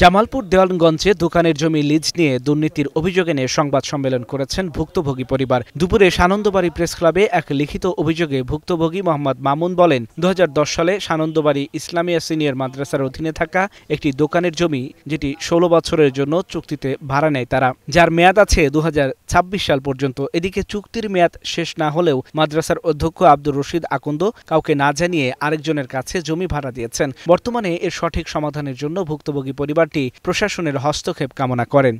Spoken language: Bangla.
জামালপুর দেওয়ানগঞ্জে দোকানের জমি লিজ নিয়ে দুর্নীতির অভিযোগ এনে সংবাদ সম্মেলন করেছেন ভুক্তভোগী পরিবার দুপুরে সানন্দবাড়ি প্রেস ক্লাবে এক লিখিত অভিযোগে ভুক্তভোগী মোহাম্মদ মামুন বলেন দু সালে সানন্দবাড়ি ইসলামিয়া সিনিয়র মাদ্রাসার অধীনে থাকা একটি দোকানের জমি যেটি ১৬ বছরের জন্য চুক্তিতে ভাড়া নেয় তারা যার মেয়াদ আছে দু সাল পর্যন্ত এদিকে চুক্তির মেয়াদ শেষ না হলেও মাদ্রাসার অধ্যক্ষ আব্দুর রশিদ আকন্দ কাউকে না জানিয়ে আরেকজনের কাছে জমি ভাড়া দিয়েছেন বর্তমানে এর সঠিক সমাধানের জন্য অন্য ভুক্তভোগী পরিবারটি প্রশাসনের হস্তক্ষেপ কামনা করেন